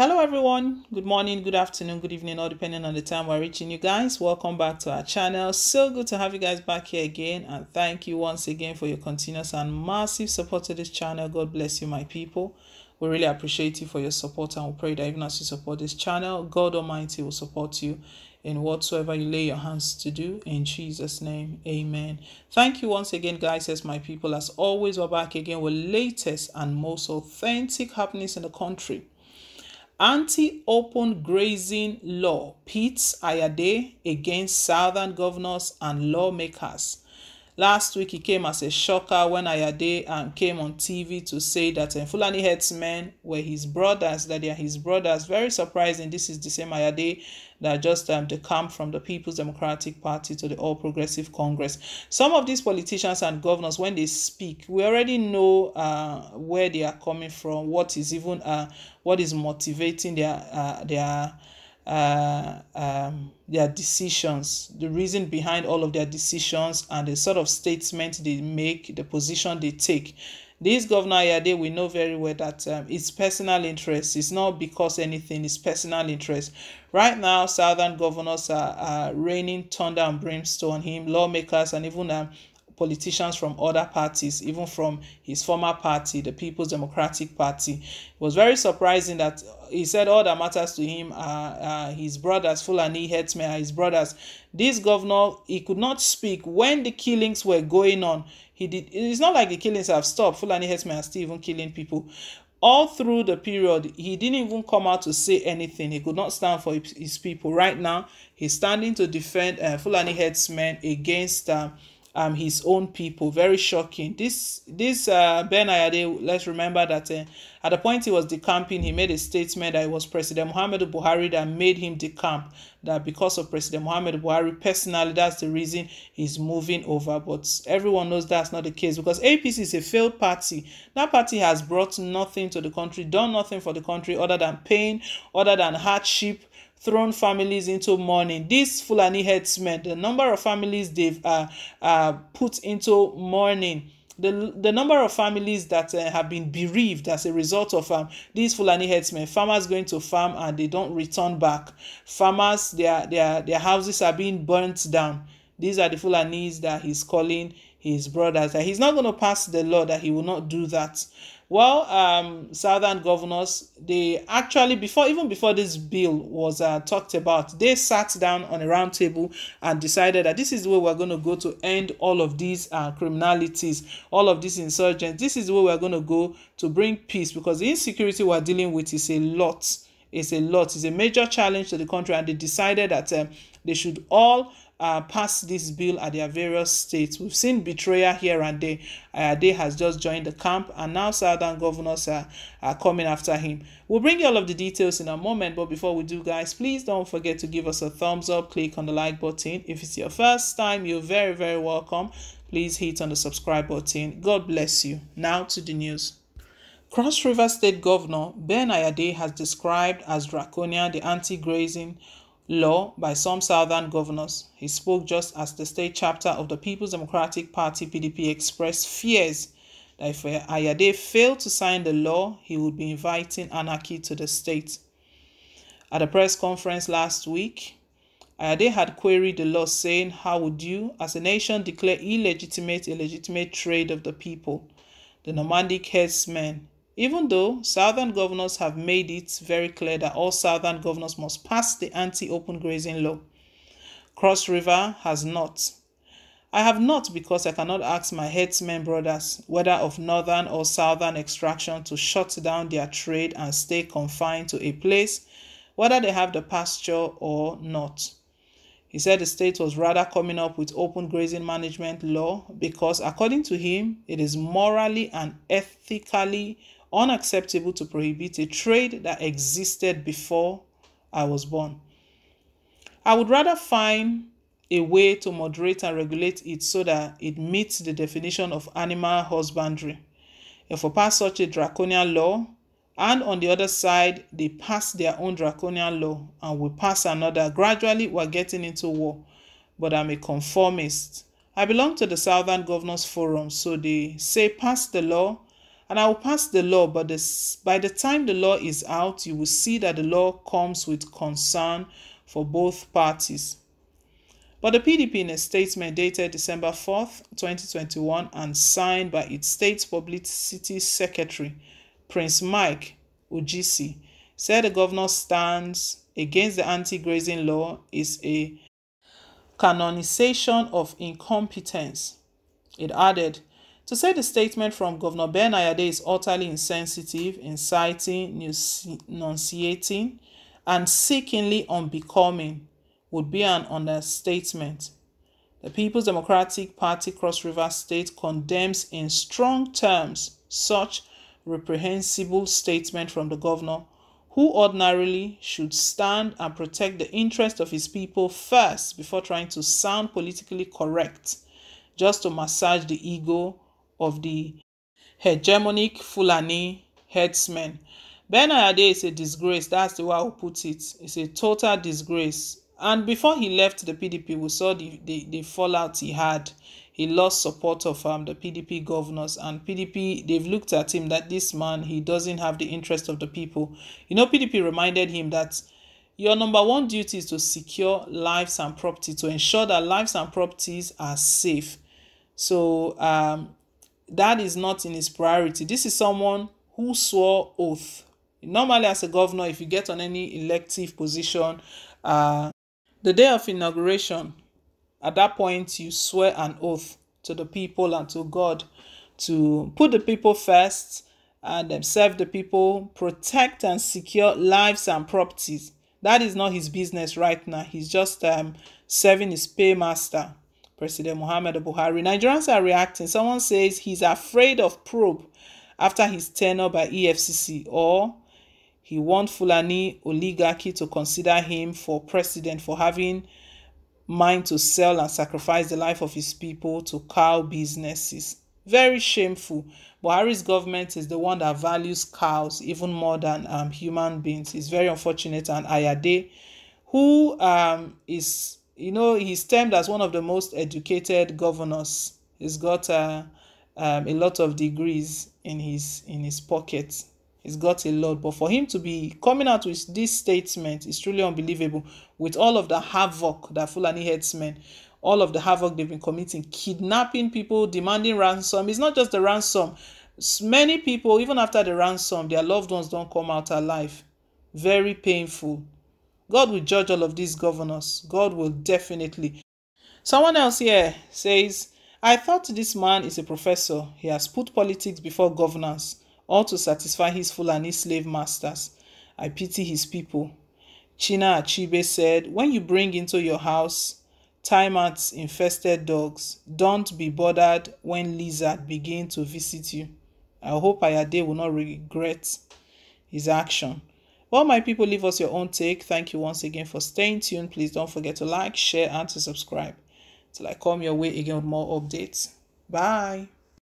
Hello, everyone. Good morning, good afternoon, good evening, all depending on the time we're reaching you guys. Welcome back to our channel. So good to have you guys back here again. And thank you once again for your continuous and massive support to this channel. God bless you, my people. We really appreciate you for your support and we pray that even as you support this channel, God Almighty will support you in whatsoever you lay your hands to do. In Jesus' name, amen. Thank you once again, guys, as my people. As always, we're back again with latest and most authentic happenings in the country anti-open grazing law pits Ayade against southern governors and lawmakers Last week he came as a shocker when Ayade and came on TV to say that um, Fulani herdsmen were his brothers, that they are his brothers. Very surprising. This is the same Ayade that just um, come from the People's Democratic Party to the All Progressive Congress. Some of these politicians and governors, when they speak, we already know uh, where they are coming from, what is even uh, what is motivating their uh, their uh, um, their decisions, the reason behind all of their decisions, and the sort of statement they make, the position they take. This Governor Ayade, we know very well that um, it's personal interest. It's not because anything, it's personal interest. Right now, Southern governors are, are raining thunder and brimstone on him. Lawmakers and even um, politicians from other parties, even from his former party, the People's Democratic Party. It was very surprising that he said all that matters to him are, are his brothers, Fulani, Hetme, his brothers. This governor, he could not speak when the killings were going on. He did. It's not like the killings have stopped. Fulani Hetme are still even killing people all through the period he didn't even come out to say anything he could not stand for his people right now he's standing to defend uh, fulani headsmen against uh, um, his own people. Very shocking. This this uh, Ben Ayade. Let's remember that uh, at the point he was decamping, he made a statement that it was President Muhammad Buhari that made him decamp. That because of President Muhammad Buhari personally, that's the reason he's moving over. But everyone knows that's not the case because APC is a failed party. That party has brought nothing to the country, done nothing for the country other than pain, other than hardship, thrown families into mourning. These Fulani headsmen, the number of families they've uh, uh, put into mourning the, the number of families that uh, have been bereaved as a result of um, these Fulani headsmen, farmers going to farm and they don't return back. Farmers, their, their, their houses are being burnt down. These are the Fulanis that he's calling his brothers that he's not going to pass the law that he will not do that well um, southern governors they actually before even before this bill was uh, talked about they sat down on a round table and decided that this is where we're going to go to end all of these uh, criminalities all of these insurgents this is where we're going to go to bring peace because the insecurity we're dealing with is a lot it's a lot it's a major challenge to the country and they decided that uh, they should all uh, pass this bill at their various states. We've seen betrayal here and there. Ayade uh, has just joined the camp, and now southern governors are, are coming after him. We'll bring you all of the details in a moment, but before we do, guys, please don't forget to give us a thumbs up, click on the like button. If it's your first time, you're very, very welcome. Please hit on the subscribe button. God bless you. Now to the news. Cross River State Governor Ben Ayade has described as draconian the anti grazing law by some southern governors. He spoke just as the state chapter of the People's Democratic Party PDP expressed fears that if Ayade failed to sign the law, he would be inviting anarchy to the state. At a press conference last week, Ayade had queried the law saying, How would you, as a nation, declare illegitimate illegitimate legitimate trade of the people? The Normandic herdsmen even though southern governors have made it very clear that all southern governors must pass the anti open grazing law. Cross River has not. I have not because I cannot ask my headsman brothers, whether of northern or southern extraction, to shut down their trade and stay confined to a place, whether they have the pasture or not. He said the state was rather coming up with open grazing management law because, according to him, it is morally and ethically unacceptable to prohibit a trade that existed before I was born. I would rather find a way to moderate and regulate it so that it meets the definition of animal husbandry. If we pass such a draconian law, and on the other side, they pass their own draconian law and we pass another, gradually we're getting into war. But I'm a conformist. I belong to the Southern Governors Forum, so they say pass the law and I will pass the law, but this, by the time the law is out, you will see that the law comes with concern for both parties. But the PDP, in a statement dated December 4th, 2021, and signed by its state publicity secretary, Prince Mike Ujisi, said the governor's stance against the anti grazing law is a canonization of incompetence. It added, to say the statement from Governor Ben Ayade is utterly insensitive, inciting, enunciating, and seekingly unbecoming would be an understatement. The People's Democratic Party Cross River State condemns in strong terms such reprehensible statement from the governor, who ordinarily should stand and protect the interest of his people first before trying to sound politically correct, just to massage the ego of the hegemonic Fulani herdsmen. Ben Ayade is a disgrace, that's the way I'll put it. It's a total disgrace. And before he left the PDP, we saw the, the, the fallout he had. He lost support of um, the PDP governors, and PDP, they've looked at him that this man, he doesn't have the interest of the people. You know, PDP reminded him that your number one duty is to secure lives and property, to ensure that lives and properties are safe. So um, that is not in his priority this is someone who swore oath normally as a governor if you get on any elective position uh, the day of inauguration at that point you swear an oath to the people and to god to put the people first and um, serve the people protect and secure lives and properties that is not his business right now he's just um, serving his paymaster President Muhammad Buhari. Nigerians are reacting. Someone says he's afraid of probe after his tenure by EFCC or he wants Fulani oligarchy to consider him for president for having mind to sell and sacrifice the life of his people to cow businesses. Very shameful. Buhari's government is the one that values cows even more than um, human beings. It's very unfortunate. And Ayade, who um, is you know, he's termed as one of the most educated governors. He's got uh, um, a lot of degrees in his in his pocket. He's got a lot, but for him to be coming out with this statement is truly unbelievable. With all of the havoc that Fulani headsmen, all of the havoc they've been committing, kidnapping people, demanding ransom. It's not just the ransom. Many people, even after the ransom, their loved ones don't come out alive. Very painful. God will judge all of these governors. God will definitely. Someone else here says, I thought this man is a professor. He has put politics before governance, all to satisfy his Fulani slave masters. I pity his people. China Achibe said, When you bring into your house time termites infested dogs, don't be bothered when lizards begin to visit you. I hope Ayade will not regret his action. Well, my people, leave us your own take. Thank you once again for staying tuned. Please don't forget to like, share, and to subscribe. Till I come your way again with more updates. Bye.